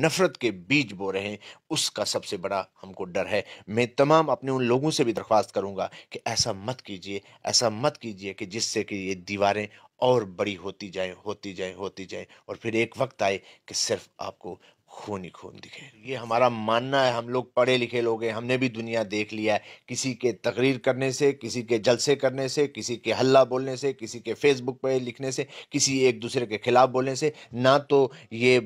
नफरत के बीज बो रहे हैं उसका सबसे बड़ा हमको डर है मैं तमाम अपने उन लोगों से भी दरख्वास्त करूंगा कि ऐसा मत कीजिए ऐसा मत कीजिए कि जिससे कि ये दीवारें और बड़ी होती जाएं होती जाएं होती जाएं और फिर एक वक्त आए कि सिर्फ आपको खून ही खून दिखे ये हमारा मानना है हम लोग पढ़े लिखे लोग हैं हमने भी दुनिया देख लिया है किसी के तकरीर करने से किसी के जलसे करने से किसी के हल्ला बोलने से किसी के फेसबुक पर लिखने से किसी एक दूसरे के खिलाफ बोलने से ना तो ये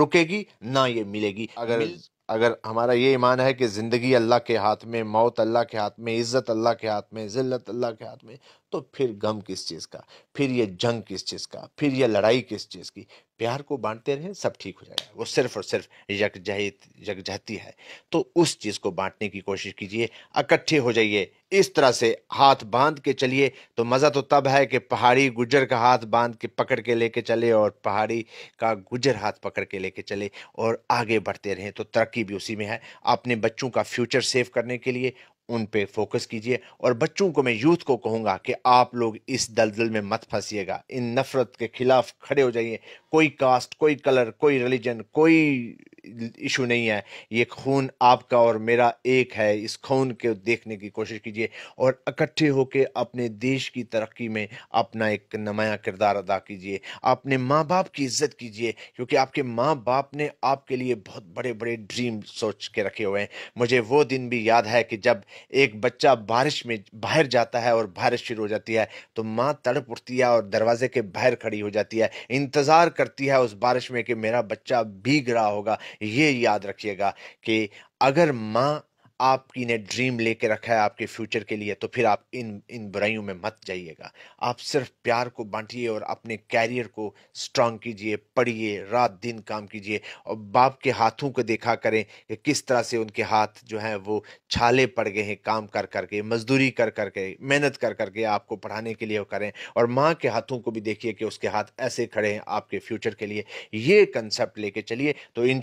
रुकेगी ना ये मिलेगी अगर मिल... अगर हमारा ये ईमान है कि ज़िंदगी अल्लाह के हाथ में मौत अल्लाह के हाथ में इज़्ज़त अल्लाह के हाथ में ज़िल्लत अल्लाह के हाथ में तो फिर गम किस चीज़ का फिर ये जंग किस चीज़ का फिर ये लड़ाई किस चीज़ की प्यार को बांटते रहें सब ठीक हो जाएगा वो सिर्फ और सिर्फ यकजहित यकजहती है तो उस चीज़ को बांटने की कोशिश कीजिए इकट्ठे हो जाइए इस तरह से हाथ बांध के चलिए तो मज़ा तो तब है कि पहाड़ी गुजर का हाथ बांध के पकड़ के लेके चले और पहाड़ी का गुजर हाथ पकड़ के लेके चले और आगे बढ़ते रहें तो तरक्की भी उसी में है अपने बच्चों का फ्यूचर सेव करने के लिए उन पे फोकस कीजिए और बच्चों को मैं यूथ को कहूँगा कि आप लोग इस दलदल में मत फंसीएगा इन नफरत के खिलाफ खड़े हो जाइए कोई कास्ट कोई कलर कोई रिलीजन कोई इशू नहीं है ये खून आपका और मेरा एक है इस खून के देखने की कोशिश कीजिए और इकट्ठे होकर अपने देश की तरक्की में अपना एक नमाया किरदार अदा कीजिए अपने माँ बाप की इज्जत कीजिए क्योंकि आपके माँ बाप ने आपके लिए बहुत बड़े बड़े ड्रीम सोच के रखे हुए हैं मुझे वो दिन भी याद है कि जब एक बच्चा बारिश में बाहर जाता है और बारिश शुरू हो जाती है तो माँ तड़प उठती है और दरवाजे के बाहर खड़ी हो जाती है इंतज़ार करती है उस बारिश में कि मेरा बच्चा भीग रहा होगा ये याद रखिएगा कि अगर माँ आपकी ने ड्रीम लेके रखा है आपके फ्यूचर के लिए तो फिर आप इन इन बुराइयों में मत जाइएगा आप सिर्फ प्यार को बांटिए और अपने कैरियर को स्ट्रांग कीजिए पढ़िए रात दिन काम कीजिए और बाप के हाथों को देखा करें कि किस तरह से उनके हाथ जो हैं वो छाले पड़ गए हैं काम कर करके मजदूरी कर करके मेहनत कर करके आपको पढ़ाने के लिए करें और माँ के हाथों को भी देखिए कि उसके हाथ ऐसे खड़े हैं आपके फ्यूचर के लिए ये कंसेप्ट लेके चलिए तो इन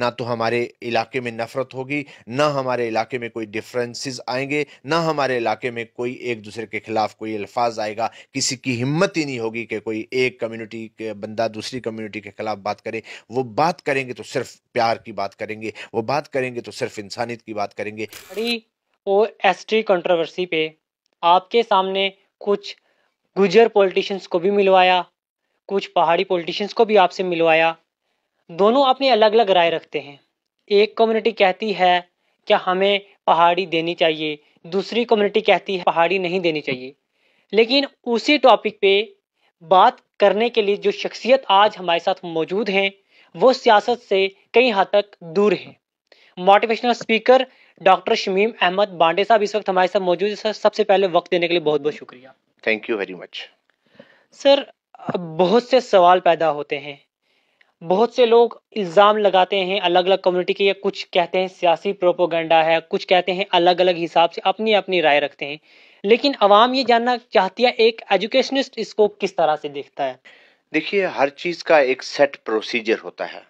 ना तो हमारे इलाके में नफरत होगी ना हमारे हमारे इलाके में कोई डिफरेंसेस आएंगे ना हमारे इलाके में कोई एक दूसरे के खिलाफ कोई अल्फाज आएगा किसी की हिम्मत ही नहीं होगी कि कोई एक कम्युनिटी के बंदा दूसरी कम्युनिटी के खिलाफ बात करे वो बात करेंगे तो सिर्फ प्यार की बात करेंगे वो बात करेंगे तो सिर्फ इंसानियत की बात करेंगे कंट्रोवर्सी पे आपके सामने कुछ गुजर पॉलिटिशियंस को भी मिलवाया कुछ पहाड़ी पॉलिटिशियंस को भी आपसे मिलवाया दोनों अपनी अलग अलग राय रखते हैं एक कम्युनिटी कहती है क्या हमें पहाड़ी देनी चाहिए दूसरी कम्युनिटी कहती है पहाड़ी नहीं देनी चाहिए लेकिन उसी टॉपिक पे बात करने के लिए जो शख्सियत आज हमारे साथ मौजूद हैं वो सियासत से कई हद तक दूर हैं motivational speaker doctor Shamim Ahmad Bande साहब इस वक्त हमारे साथ मौजूद है सर सबसे पहले वक्त देने के लिए बहुत बहुत शुक्रिया thank you very much sir बहुत से सवाल पैदा होते हैं बहुत से लोग इल्ज़ाम लगाते हैं अलग अलग कम्युनिटी के या कुछ कहते हैं सियासी प्रोपोगंडा है कुछ कहते हैं अलग अलग हिसाब से अपनी अपनी राय रखते हैं लेकिन अवाम ये जानना चाहती है एक एजुकेशनिस्ट इसको किस तरह से देखता है देखिए हर चीज़ का एक सेट प्रोसीजर होता है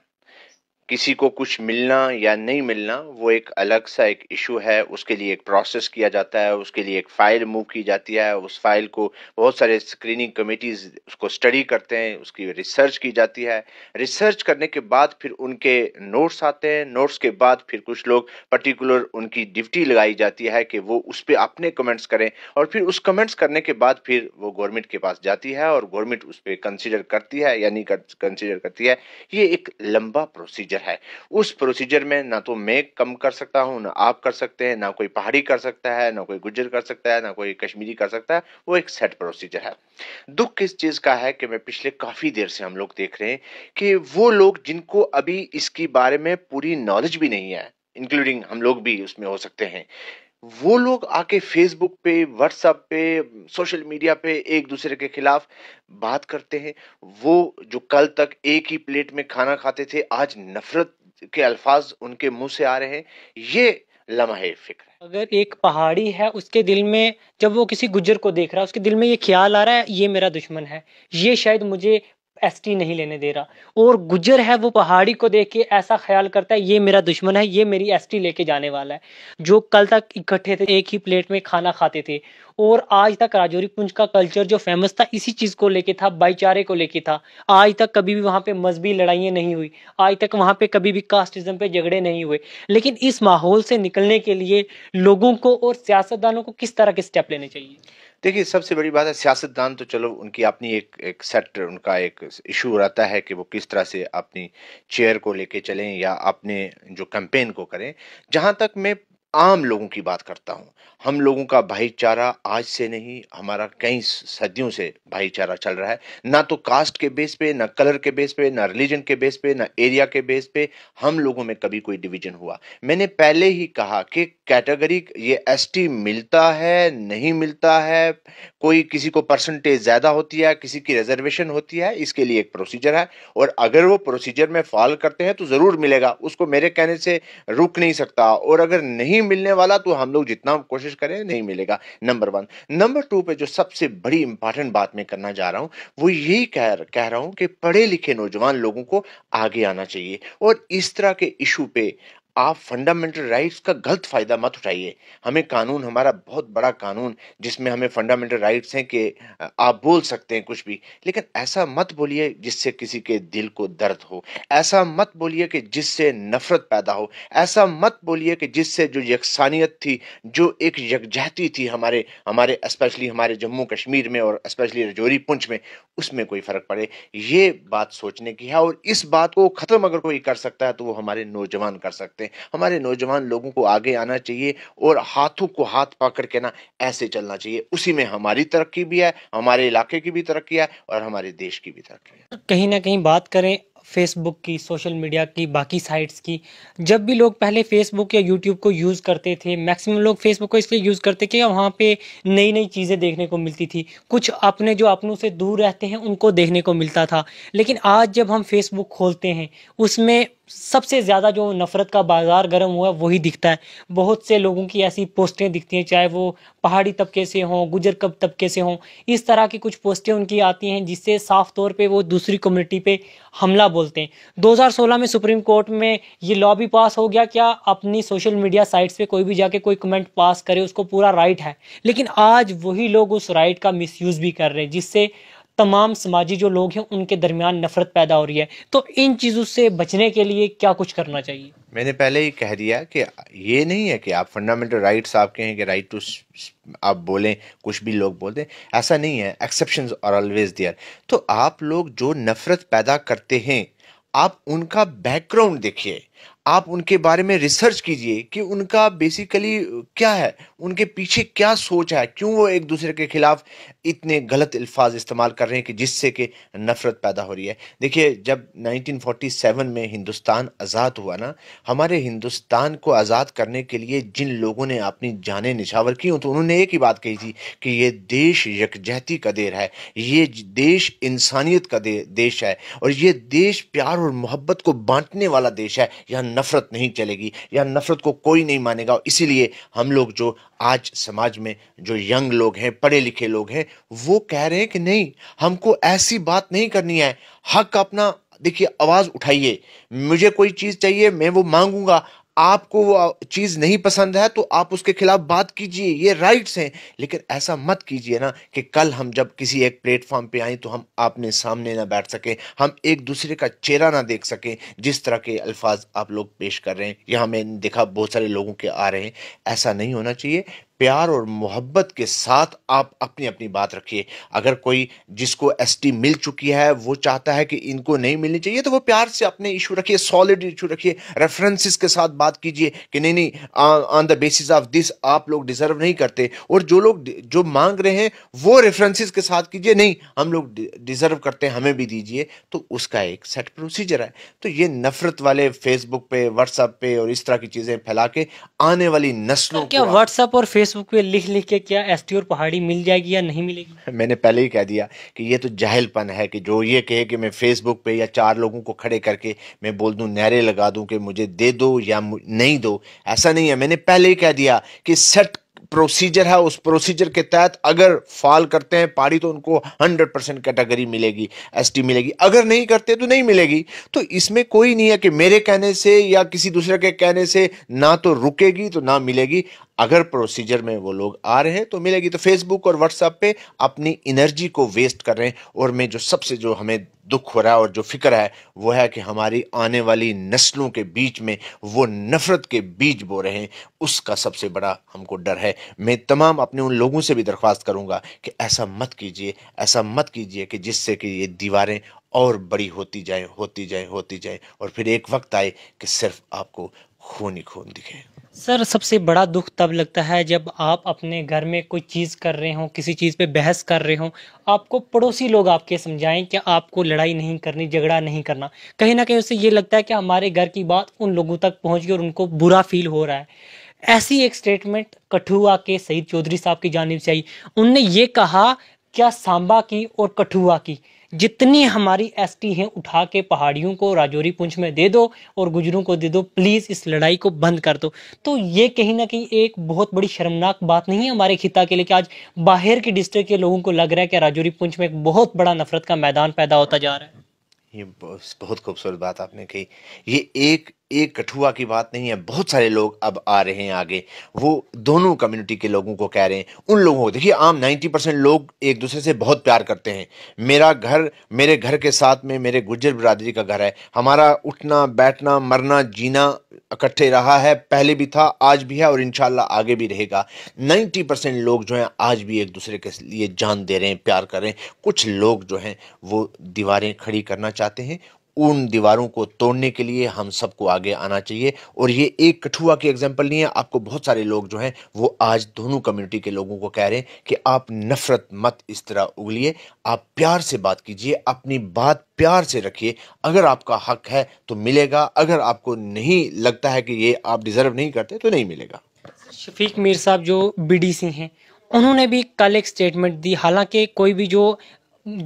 किसी को कुछ मिलना या नहीं मिलना वो एक अलग सा एक इशू है उसके लिए एक प्रोसेस किया जाता है उसके लिए एक फ़ाइल मूव की जाती है उस फाइल को बहुत सारे स्क्रीनिंग कमिटीज उसको स्टडी करते हैं उसकी रिसर्च की जाती है रिसर्च करने के बाद फिर उनके नोट्स आते हैं नोट्स के बाद फिर कुछ लोग पर्टिकुलर उनकी ड्यूटी लगाई जाती है कि वो उस पर अपने कमेंट्स करें और फिर उस कमेंट्स करने के बाद फिर वो गवर्नमेंट के पास जाती है और गवर्नमेंट उस पर कंसिडर करती है या नहीं कंसिडर करती है ये एक लंबा प्रोसीजर प्रोसीजर है उस प्रोसीजर में ना तो मैं कम कर सकता हूँ ना आप कर सकते हैं ना कोई पहाड़ी कर सकता है ना कोई गुजर कर सकता है ना कोई कश्मीरी कर सकता है वो एक सेट प्रोसीजर है दुख किस चीज़ का है कि मैं पिछले काफ़ी देर से हम लोग देख रहे हैं कि वो लोग जिनको अभी इसके बारे में पूरी नॉलेज भी नहीं है इंक्लूडिंग हम लोग भी उसमें हो सकते हैं वो लोग आके फेसबुक पे व्हाट्सएप पे सोशल मीडिया पे एक दूसरे के खिलाफ बात करते हैं वो जो कल तक एक ही प्लेट में खाना खाते थे आज नफरत के अल्फाज उनके मुंह से आ रहे हैं ये लम्हे फिक्र अगर एक पहाड़ी है उसके दिल में जब वो किसी गुजर को देख रहा है उसके दिल में ये ख्याल आ रहा है ये मेरा दुश्मन है ये शायद मुझे टी नहीं लेने दे रहा और गुजर है वो पहाड़ी को देख के ऐसा ख्याल करता है ये मेरा दुश्मन है ये मेरी एसटी लेके जाने वाला है जो कल तक इकट्ठे थे एक ही प्लेट में खाना खाते थे और आज तक राजौरी पुंछ का कल्चर जो फेमस था इसी चीज़ को लेके था भाईचारे को लेके था आज तक कभी भी वहां पे मजहबी लड़ाइयां नहीं हुई आज तक वहां पे कभी भी कास्टिज्म पे झगड़े नहीं हुए लेकिन इस माहौल से निकलने के लिए लोगों को और सियासतदानों को किस तरह के स्टेप लेने चाहिए देखिए सबसे बड़ी बात है सियासतदान तो चलो उनकी अपनी एक एक सेट उनका एक इशू रहता है कि वो किस तरह से अपनी चेयर को लेके चलें या अपने जो कैंपेन को करें जहाँ तक मैं आम लोगों की बात करता हूँ हम लोगों का भाईचारा आज से नहीं हमारा कई सदियों से भाईचारा चल रहा है ना तो कास्ट के बेस पे ना कलर के बेस पे ना रिलीजन के बेस पे ना एरिया के बेस पे हम लोगों में कभी कोई डिवीजन हुआ मैंने पहले ही कहा कि कैटेगरी ये एसटी मिलता है नहीं मिलता है कोई किसी को परसेंटेज ज़्यादा होती है किसी की रिजर्वेशन होती है इसके लिए एक प्रोसीजर है और अगर वो प्रोसीजर में फॉल करते हैं तो ज़रूर मिलेगा उसको मेरे कहने से रुक नहीं सकता और अगर नहीं मिलने वाला तो हम लोग जितना कोशिश करें नहीं मिलेगा नंबर वन नंबर टू पर जो सबसे बड़ी इंपॉर्टेंट बात मैं करना जा रहा हूँ वो यही कह कह रहा हूँ कि पढ़े लिखे नौजवान लोगों को आगे आना चाहिए और इस तरह के इशू पे आप फंडामेंटल राइट्स का गलत फ़ायदा मत उठाइए हमें कानून हमारा बहुत बड़ा कानून जिसमें हमें फंडामेंटल राइट्स हैं कि आप बोल सकते हैं कुछ भी लेकिन ऐसा मत बोलिए जिससे किसी के दिल को दर्द हो ऐसा मत बोलिए कि जिससे नफ़रत पैदा हो ऐसा मत बोलिए कि जिससे जो यकसानियत थी जो एक यकजहती थी हमारे हमारे स्पेशली हमारे जम्मू कश्मीर में और स्पेशली रजौरी पुंछ में उसमें कोई फ़र्क पड़े ये बात सोचने की है और इस बात को ख़त्म अगर कोई कर सकता है तो वो हमारे नौजवान कर सकते सकते हैं हमारे नौजवान लोगों को आगे आना चाहिए और हाथों को हाथ पकड़ के ना ऐसे चलना चाहिए उसी में हमारी तरक्की भी है हमारे इलाके की भी तरक्की है और हमारे देश की भी तरक्की है कहीं ना कहीं बात करें फेसबुक की सोशल मीडिया की बाकी साइट्स की जब भी लोग पहले फेसबुक या यूट्यूब को यूज़ करते थे मैक्सिमम लोग फेसबुक को इसलिए यूज़ करते कि वहाँ पे नई नई चीज़ें देखने को मिलती थी कुछ अपने जो अपनों से दूर रहते हैं उनको देखने को मिलता था लेकिन आज जब हम फेसबुक खोलते हैं उसमें सबसे ज़्यादा जो नफ़रत का बाज़ार गर्म हुआ वही दिखता है बहुत से लोगों की ऐसी पोस्टें दिखती हैं चाहे वो पहाड़ी तबके से हों गुजर कब तबके से हों इस तरह की कुछ पोस्टें उनकी आती हैं जिससे साफ तौर पे वो दूसरी कम्युनिटी पे हमला बोलते हैं 2016 में सुप्रीम कोर्ट में ये लॉ भी पास हो गया क्या अपनी सोशल मीडिया साइट्स पे कोई भी जाके कोई कमेंट पास करे उसको पूरा राइट है लेकिन आज वही लोग उस राइट का मिस भी कर रहे हैं जिससे तमाम समाजी जो लोग हैं उनके दरमियान नफरत पैदा हो रही है तो इन चीज़ों से बचने के लिए क्या कुछ करना चाहिए मैंने पहले ही कह दिया कि ये नहीं है कि आप फंडामेंटल राइट्स आपके हैं कि राइट टू आप बोलें कुछ भी लोग बोलते ऐसा नहीं है एक्सेप्शन और ऑलवेज दियर तो आप लोग जो नफरत पैदा करते हैं आप उनका बैकग्राउंड देखिए आप उनके बारे में रिसर्च कीजिए कि उनका बेसिकली क्या है उनके पीछे क्या सोच है क्यों वो एक दूसरे के खिलाफ इतने गलत अल्फाज इस्तेमाल कर रहे हैं कि जिससे कि नफ़रत पैदा हो रही है देखिए जब 1947 में हिंदुस्तान आज़ाद हुआ ना हमारे हिंदुस्तान को आज़ाद करने के लिए जिन लोगों ने अपनी जानें निछावर की तो उन्होंने एक ही बात कही थी कि ये देश यकजहती का देर है ये देश इंसानियत का दे, देश है और ये देश प्यार और मोहब्बत को बांटने वाला देश है यहाँ नफ़रत नहीं चलेगी यहाँ नफ़रत को कोई नहीं मानेगा इसीलिए हम लोग जो आज समाज में जो यंग लोग हैं पढ़े लिखे लोग हैं वो कह रहे हैं कि नहीं हमको ऐसी बात नहीं करनी है हक अपना देखिए आवाज़ उठाइए मुझे कोई चीज़ चाहिए मैं वो मांगूंगा आपको वो चीज़ नहीं पसंद है तो आप उसके खिलाफ बात कीजिए ये राइट्स हैं लेकिन ऐसा मत कीजिए ना कि कल हम जब किसी एक प्लेटफॉर्म पे आए तो हम आपने सामने ना बैठ सके हम एक दूसरे का चेहरा ना देख सकें जिस तरह के अल्फाज आप लोग पेश कर रहे हैं यहां मैंने देखा बहुत सारे लोगों के आ रहे हैं ऐसा नहीं होना चाहिए प्यार और मोहब्बत के साथ आप अपनी अपनी बात रखिए अगर कोई जिसको एसटी मिल चुकी है वो चाहता है कि इनको नहीं मिलनी चाहिए तो वो प्यार से अपने इशू रखिए सॉलिड इशू रखिए रेफरेंसेस के साथ बात कीजिए कि नहीं नहीं on the basis of this आप लोग डिजर्व नहीं करते और जो लोग जो मांग रहे हैं वो रेफरेंसेज के साथ कीजिए नहीं हम लोग डिजर्व करते हैं हमें भी दीजिए तो उसका एक सेट प्रोसीजर है तो ये नफरत वाले फेसबुक पे व्हाट्सएप पे और इस तरह की चीज़ें फैला के आने वाली नस्लों क्या व्हाट्सएप और फेसबुक फेसबुक पे लिख लिख के क्या एस और पहाड़ी मिल जाएगी या नहीं मिलेगी मैंने पहले ही कह दिया कि ये तो जाहिलपन है कि जो ये कहे कि मैं फेसबुक पे या चार लोगों को खड़े करके मैं बोल दूँ नहरे लगा दूँ कि मुझे दे दो या नहीं दो ऐसा नहीं है मैंने पहले ही कह दिया कि सेट प्रोसीजर है उस प्रोसीजर के तहत अगर फॉल करते हैं पारी तो उनको 100 परसेंट कैटेगरी मिलेगी एसटी मिलेगी अगर नहीं करते तो नहीं मिलेगी तो इसमें कोई नहीं है कि मेरे कहने से या किसी दूसरे के कहने से ना तो रुकेगी तो ना मिलेगी अगर प्रोसीजर में वो लोग आ रहे हैं तो मिलेगी तो फेसबुक और व्हाट्सएप पे अपनी एनर्जी को वेस्ट कर रहे हैं और मैं जो सबसे जो हमें दुख हो रहा है और जो फिक्र है वो है कि हमारी आने वाली नस्लों के बीच में वो नफ़रत के बीज बो रहे हैं उसका सबसे बड़ा हमको डर है मैं तमाम अपने उन लोगों से भी दरख्वास्त करूँगा कि ऐसा मत कीजिए ऐसा मत कीजिए कि जिससे कि ये दीवारें और बड़ी होती जाए होती जाए होती जाए और फिर एक वक्त आए कि सिर्फ आपको खून ही खून दिखे सर सबसे बड़ा दुख तब लगता है जब आप अपने घर में कोई चीज़ कर रहे हो किसी चीज़ पे बहस कर रहे हो आपको पड़ोसी लोग आपके समझाएं कि आपको लड़ाई नहीं करनी झगड़ा नहीं करना कहीं ना कहीं उसे ये लगता है कि हमारे घर की बात उन लोगों तक पहुंच गई और उनको बुरा फील हो रहा है ऐसी एक स्टेटमेंट कठुआ के सईद चौधरी साहब की जानब से आई उनने ये कहा क्या सांबा की और कठुआ की जितनी हमारी एसटी है उठा के पहाड़ियों को राजौरी पुंछ में दे दो और गुजरों को दे दो प्लीज इस लड़ाई को बंद कर दो तो ये कहीं ना कहीं एक बहुत बड़ी शर्मनाक बात नहीं है हमारे खिता के लिए कि आज बाहर के डिस्ट्रिक्ट के लोगों को लग रहा है कि राजौरी पुंछ में एक बहुत बड़ा नफरत का मैदान पैदा होता जा रहा है ये बहुत खूबसूरत बात आपने कही ये एक एक कठुआ की बात नहीं है बहुत सारे लोग अब आ रहे हैं आगे वो दोनों कम्युनिटी के लोगों को कह रहे हैं उन लोगों को देखिए आम 90 परसेंट लोग एक दूसरे से बहुत प्यार करते हैं मेरा घर मेरे घर के साथ में मेरे गुजर बरदरी का घर है हमारा उठना बैठना मरना जीना इकट्ठे रहा है पहले भी था आज भी है और इन आगे भी रहेगा नाइन्टी परसेंट लोग जो हैं आज भी एक दूसरे के लिए जान दे रहे हैं प्यार कर रहे हैं कुछ लोग जो हैं वो दीवारें खड़ी करना चाहते हैं उन दीवारों को तोड़ने के लिए हम सबको आगे आना चाहिए और ये एक कठुआ की एग्जाम्पल नहीं है आपको बहुत सारे लोग जो हैं वो आज दोनों कम्युनिटी के लोगों को कह रहे हैं कि आप नफरत मत इस तरह उगलिए आप प्यार से बात कीजिए अपनी बात प्यार से रखिए अगर आपका हक है तो मिलेगा अगर आपको नहीं लगता है कि ये आप डिज़र्व नहीं करते तो नहीं मिलेगा शफीक मीर साहब जो बी हैं उन्होंने भी कल एक स्टेटमेंट दी हालांकि कोई भी जो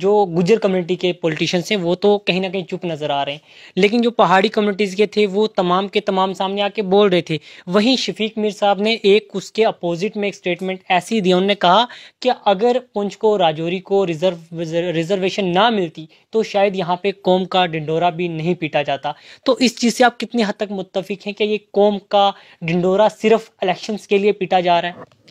जो गुजर कम्युनिटी के पॉलिटिशियंस हैं वो तो कहीं ना कहीं चुप नज़र आ रहे हैं लेकिन जो पहाड़ी कम्युनिटीज़ के थे वो तमाम के तमाम सामने आके बोल रहे थे वहीं शफीक मीर साहब ने एक उसके अपोजिट में एक स्टेटमेंट ऐसी दिया उन्होंने कहा कि अगर पुंछ को राजौरी को रिजर्व रिजर्वेशन ना मिलती तो शायद यहाँ पे कौम का डिंडोरा भी नहीं पीटा जाता तो इस चीज़ से आप कितनी हद तक मुतफिक हैं कि ये कौम का डिंडोरा सिर्फ इलेक्शन के लिए पीटा जा रहा है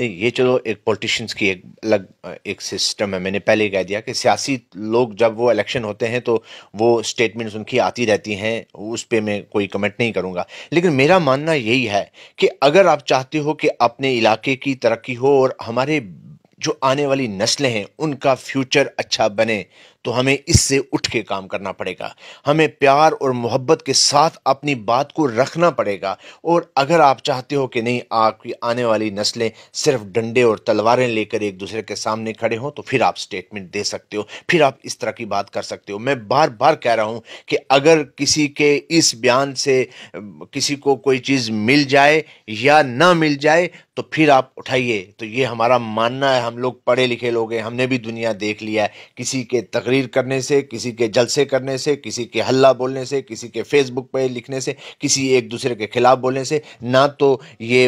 ये चलो एक पॉलिटिशियंस की एक अलग एक सिस्टम है मैंने पहले कह दिया कि सियासी लोग जब वो इलेक्शन होते हैं तो वो स्टेटमेंट्स उनकी आती रहती हैं उस पर मैं कोई कमेंट नहीं करूँगा लेकिन मेरा मानना यही है कि अगर आप चाहते हो कि अपने इलाके की तरक्की हो और हमारे जो आने वाली नस्लें हैं उनका फ्यूचर अच्छा बने तो हमें इससे उठ के काम करना पड़ेगा हमें प्यार और मोहब्बत के साथ अपनी बात को रखना पड़ेगा और अगर आप चाहते हो कि नहीं आपकी आने वाली नस्लें सिर्फ डंडे और तलवारें लेकर एक दूसरे के सामने खड़े हों तो फिर आप स्टेटमेंट दे सकते हो फिर आप इस तरह की बात कर सकते हो मैं बार बार कह रहा हूँ कि अगर किसी के इस बयान से किसी को कोई चीज़ मिल जाए या ना मिल जाए तो फिर आप उठाइए तो ये हमारा मानना है हम लोग पढ़े लिखे लोग हैं हमने भी दुनिया देख लिया है किसी के तकरीब तकरीर करने से किसी के जलसे करने से किसी के हल्ला बोलने से किसी के फेसबुक पे लिखने से किसी एक दूसरे के खिलाफ बोलने से ना तो ये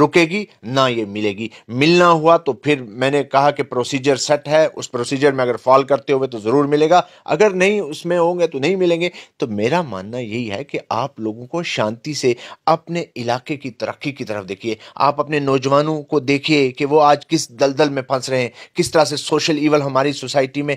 रुकेगी ना ये मिलेगी मिलना हुआ तो फिर मैंने कहा कि प्रोसीजर सेट है उस प्रोसीजर में अगर फॉल करते हुए तो ज़रूर मिलेगा अगर नहीं उसमें होंगे तो नहीं मिलेंगे तो मेरा मानना यही है कि आप लोगों को शांति से अपने इलाके की तरक्की की तरफ देखिए आप अपने नौजवानों को देखिए कि वो आज किस दलदल में फंस रहे हैं किस तरह से सोशल इवल हमारी सोसाइटी में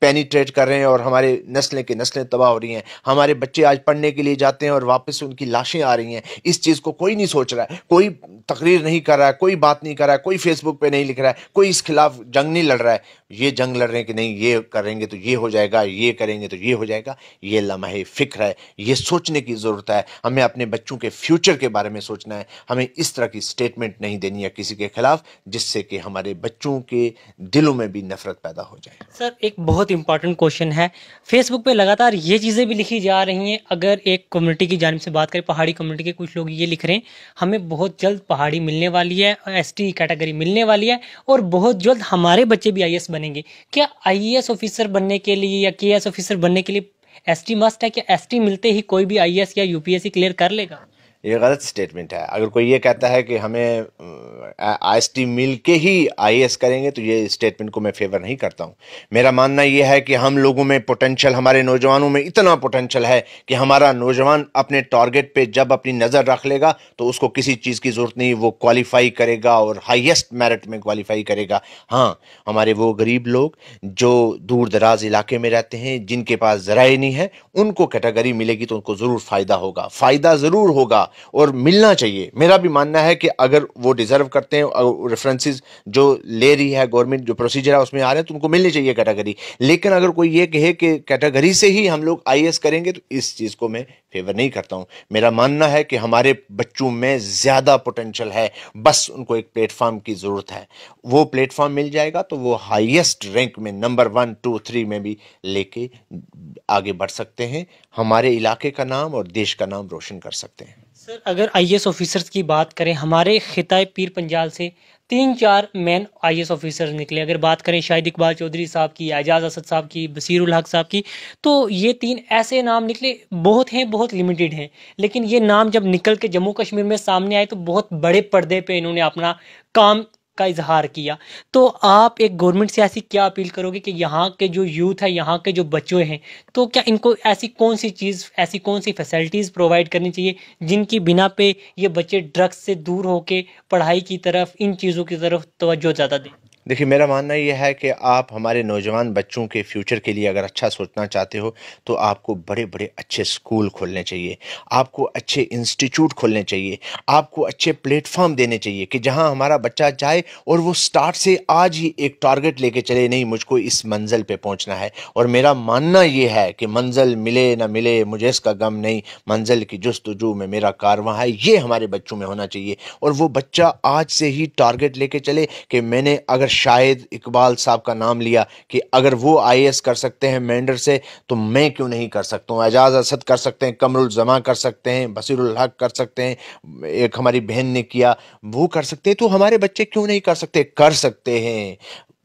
पेनीट्रेट कर रहे हैं और हमारे नस्लें के नस्लें तबाह हो रही हैं हमारे बच्चे आज पढ़ने के लिए जाते हैं और वापस उनकी लाशें आ रही हैं इस चीज़ को कोई नहीं सोच रहा है कोई तकरीर नहीं कर रहा है कोई बात नहीं कर रहा है कोई फेसबुक पर नहीं लिख रहा है कोई इस खिलाफ जंग नहीं लड़ रहा है ये जंग लड़ रहे हैं कि नहीं ये करेंगे तो ये हो जाएगा ये करेंगे तो ये हो जाएगा ये लम्हे फ़िक्र है ये सोचने की ज़रूरत है हमें अपने बच्चों के फ्यूचर के बारे में सोचना है हमें इस तरह की स्टेटमेंट नहीं देनी है किसी के खिलाफ जिससे कि हमारे बच्चों के दिलों में भी नफरत पैदा हो जाए सर एक बहुत बहुत इंपॉर्टेंट क्वेश्चन है फेसबुक पे लगातार ये चीज़ें भी लिखी जा रही हैं अगर एक कम्युनिटी की जानब से बात करें पहाड़ी कम्युनिटी के कुछ लोग ये लिख रहे हैं हमें बहुत जल्द पहाड़ी मिलने वाली है एस टी कैटेगरी मिलने वाली है और बहुत जल्द हमारे बच्चे भी आई बनेंगे क्या आई ऑफिसर बनने के लिए या के ऑफिसर बनने के लिए एस मस्ट है क्या एस मिलते ही कोई भी आई या यूपीएससी क्लियर कर लेगा ये गलत स्टेटमेंट है अगर कोई ये कहता है कि हमें आई एस टी मिल के ही एस करेंगे तो ये स्टेटमेंट को मैं फेवर नहीं करता हूँ मेरा मानना यह है कि हम लोगों में पोटेंशियल हमारे नौजवानों में इतना पोटेंशियल है कि हमारा नौजवान अपने टारगेट पे जब अपनी नज़र रख लेगा तो उसको किसी चीज़ की ज़रूरत नहीं वो क्वालिफाई करेगा और हाइस्ट मेरिट में क्वालिफाई करेगा हाँ हमारे वो गरीब लोग जो दूर दराज इलाके में रहते हैं जिनके पास ज़रा नहीं है उनको कैटेगरी मिलेगी तो उनको ज़रूर फ़ायदा होगा फ़ायदा ज़रूर होगा और मिलना चाहिए मेरा भी मानना है कि अगर वो डिज़र्व करते हैं रेफरेंसेस जो ले रही है गवर्नमेंट जो प्रोसीजर है उसमें आ रहे हैं तो उनको मिलनी चाहिए कैटेगरी लेकिन अगर कोई ये कहे कि कैटेगरी से ही हम लोग आई करेंगे तो इस चीज़ को मैं फेवर नहीं करता हूँ मेरा मानना है कि हमारे बच्चों में ज़्यादा पोटेंशल है बस उनको एक प्लेटफॉर्म की ज़रूरत है वो प्लेटफॉर्म मिल जाएगा तो वो हाईएस्ट रैंक में नंबर वन टू थ्री में भी लेके आगे बढ़ सकते हैं हमारे इलाके का नाम और देश का नाम रोशन कर सकते हैं सर अगर एस ऑफिसर्स की बात करें हमारे ख़िताए पीर पंजाल से तीन चार मेन एस ऑफिसर्स निकले अगर बात करें शाहिद इकबाल चौधरी साहब की एजाज असद साहब की उल हक साहब की तो ये तीन ऐसे नाम निकले बहुत हैं बहुत लिमिटेड हैं लेकिन ये नाम जब निकल के जम्मू कश्मीर में सामने आए तो बहुत बड़े पर्दे पे इन्होंने अपना काम का इजहार किया तो आप एक गवर्नमेंट से ऐसी क्या अपील करोगे कि यहाँ के जो यूथ है यहाँ के जो बच्चे हैं तो क्या इनको ऐसी कौन सी चीज़ ऐसी कौन सी फैसिलिटीज़ प्रोवाइड करनी चाहिए जिनकी बिना पे ये बच्चे ड्रग्स से दूर होके पढ़ाई की तरफ इन चीज़ों की तरफ तोज्जो ज़्यादा दें देखिए मेरा मानना यह है कि आप हमारे नौजवान बच्चों के फ्यूचर के लिए अगर अच्छा सोचना चाहते हो तो आपको बड़े बड़े अच्छे स्कूल खोलने चाहिए आपको अच्छे इंस्टीट्यूट खोलने चाहिए आपको अच्छे प्लेटफॉर्म देने चाहिए कि जहां हमारा बच्चा जाए और वो स्टार्ट से आज ही एक टारगेट लेके चले नहीं मुझको इस मंजिल पर पहुँचना है और मेरा मानना यह है कि मंजिल मिले ना मिले मुझे इसका गम नहीं मंजिल की जस्त में मेरा कारवा है ये हमारे बच्चों में होना चाहिए और वो बच्चा आज से ही टारगेट लेके चले कि मैंने अगर शाहिद इकबाल साहब का नाम लिया कि अगर वो आईएएस कर सकते हैं मेंढर से तो मैं क्यों नहीं कर सकता हूँ एजाज असद कर सकते हैं कमरुल जमा कर सकते हैं बसीरुल हक कर सकते हैं एक हमारी बहन ने किया वो कर सकते हैं तो हमारे बच्चे क्यों नहीं कर सकते कर सकते हैं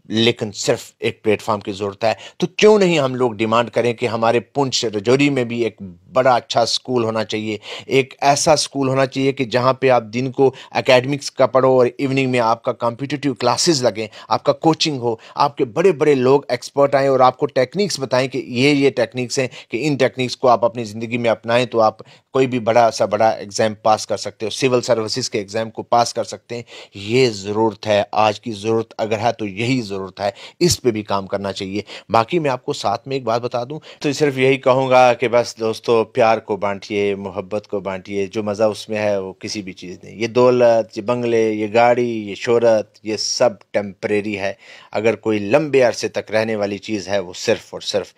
लेकिन सिर्फ एक प्लेटफॉर्म की ज़रूरत है तो क्यों नहीं हम लोग डिमांड करें कि हमारे पुंछ रजौरी में भी एक बड़ा अच्छा स्कूल होना चाहिए एक ऐसा स्कूल होना चाहिए कि जहाँ पे आप दिन को एकेडमिक्स का पढ़ो और इवनिंग में आपका कॉम्पिटिटिव क्लासेस लगें आपका कोचिंग हो आपके बड़े बड़े लोग एक्सपर्ट आएँ और आपको टेक्निक्स बताएं कि ये ये टेक्निक्स हैं कि इन टेक्निक्स को आप अपनी ज़िंदगी में अपनाएं तो आप कोई भी बड़ा सा बड़ा एग्ज़ाम पास कर सकते हो सिविल सर्विसज के एग्ज़ाम को पास कर सकते हैं ये ज़रूरत है आज की ज़रूरत अगर है तो यही ज़रूरत है इस पर भी काम करना चाहिए बाकी मैं आपको साथ में एक बात बता दूँ तो सिर्फ यही कहूँगा कि बस दोस्तों प्यार को बांटिए मोहब्बत को बांटिए जो मज़ा उसमें है वो किसी भी चीज़ नहीं ये दौलत ये बंगले ये गाड़ी ये शोहरत ये सब टेम्परेरी है अगर कोई लंबे अरसे तक रहने वाली चीज़ है वो सिर्फ़ और सिर्फ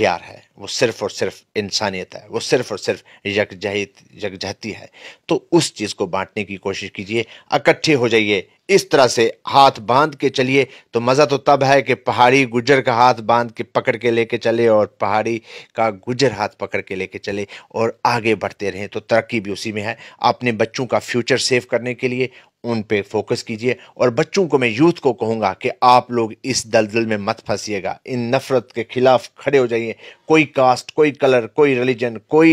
प्यार है वो सिर्फ और सिर्फ इंसानियत है वो सिर्फ और सिर्फ यकजहती है तो उस चीज़ को बांटने की कोशिश कीजिए इकट्ठे हो जाइए इस तरह से हाथ बांध के चलिए तो मज़ा तो तब है कि पहाड़ी गुजर का हाथ बांध के पकड़ के लेके चले और पहाड़ी का गुजर हाथ पकड़ के लेके चले और आगे बढ़ते रहें तो तरक्की भी उसी में है अपने बच्चों का फ्यूचर सेव करने के लिए उन पे फोकस कीजिए और बच्चों को मैं यूथ को कहूँगा कि आप लोग इस दलदल में मत फंसीएगा इन नफरत के खिलाफ खड़े हो जाइए कोई कास्ट कोई कलर कोई रिलीजन कोई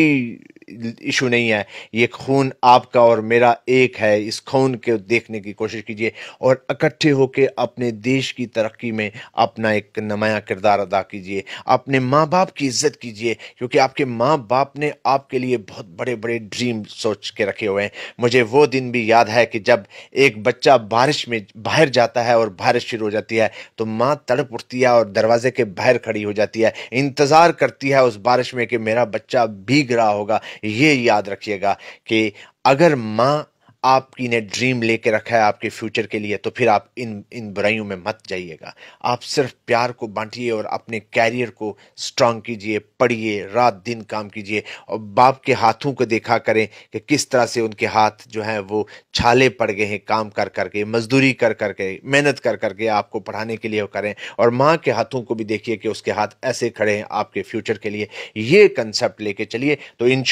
इशू नहीं है ये खून आपका और मेरा एक है इस खून को देखने की कोशिश कीजिए और इकट्ठे होकर अपने देश की तरक्की में अपना एक नमाया किरदार अदा कीजिए अपने माँ बाप की इज्जत कीजिए क्योंकि आपके माँ बाप ने आपके लिए बहुत बड़े बड़े ड्रीम सोच के रखे हुए हैं मुझे वो दिन भी याद है कि जब एक बच्चा बारिश में बाहर जाता है और बारिश शुरू हो जाती है तो माँ तड़प उठती है और दरवाजे के बाहर खड़ी हो जाती है इंतज़ार करती है उस बारिश में कि मेरा बच्चा भीग रहा होगा ये याद रखिएगा कि अगर माँ आपकी ने ड्रीम लेके रखा है आपके फ्यूचर के लिए तो फिर आप इन इन बुराइयों में मत जाइएगा आप सिर्फ प्यार को बांटिए और अपने कैरियर को स्ट्रांग कीजिए पढ़िए रात दिन काम कीजिए और बाप के हाथों को देखा करें कि किस तरह से उनके हाथ जो हैं वो छाले पड़ गए हैं काम कर करके मजदूरी कर करके मेहनत कर करके आपको पढ़ाने के लिए करें और माँ के हाथों को भी देखिए कि उसके हाथ ऐसे खड़े हैं आपके फ्यूचर के लिए ये कंसेप्ट लेके चलिए तो इन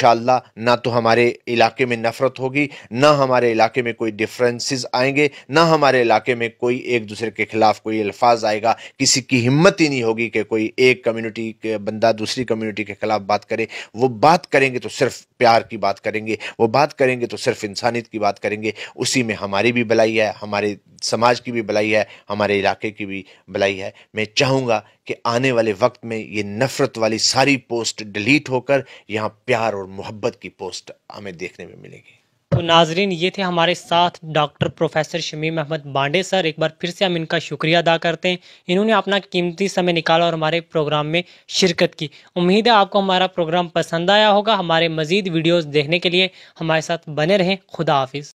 ना तो हमारे इलाके में नफरत होगी ना हमारे हमारे इलाके में कोई डिफरेंसेस आएंगे ना हमारे इलाके में कोई एक दूसरे के खिलाफ कोई अल्फाज आएगा किसी की हिम्मत ही नहीं होगी कि कोई एक कम्युनिटी के बंदा दूसरी कम्युनिटी के खिलाफ बात करे वो बात करेंगे तो सिर्फ प्यार की बात करेंगे वो बात करेंगे तो सिर्फ इंसानियत की बात करेंगे उसी में हमारी भी भलाई है हमारे समाज की भी भलाई है हमारे इलाके की भी भलाई है मैं चाहूँगा कि आने वाले वक्त में ये नफ़रत वाली सारी पोस्ट डिलीट होकर यहाँ प्यार और मोहब्बत की पोस्ट हमें देखने में मिलेगी तो नाजरीन ये थे हमारे साथ doctor professor Shamim Ahmad Bande sir एक बार फिर से हम इनका शुक्रिया अदा करते हैं इन्होंने अपना कीमती समय निकाला और हमारे प्रोग्राम में शिरकत की उम्मीद है आपको हमारा प्रोग्राम पसंद आया होगा हमारे मज़ीद वीडियोज़ देखने के लिए हमारे साथ बने रहें खुदा हाफिज़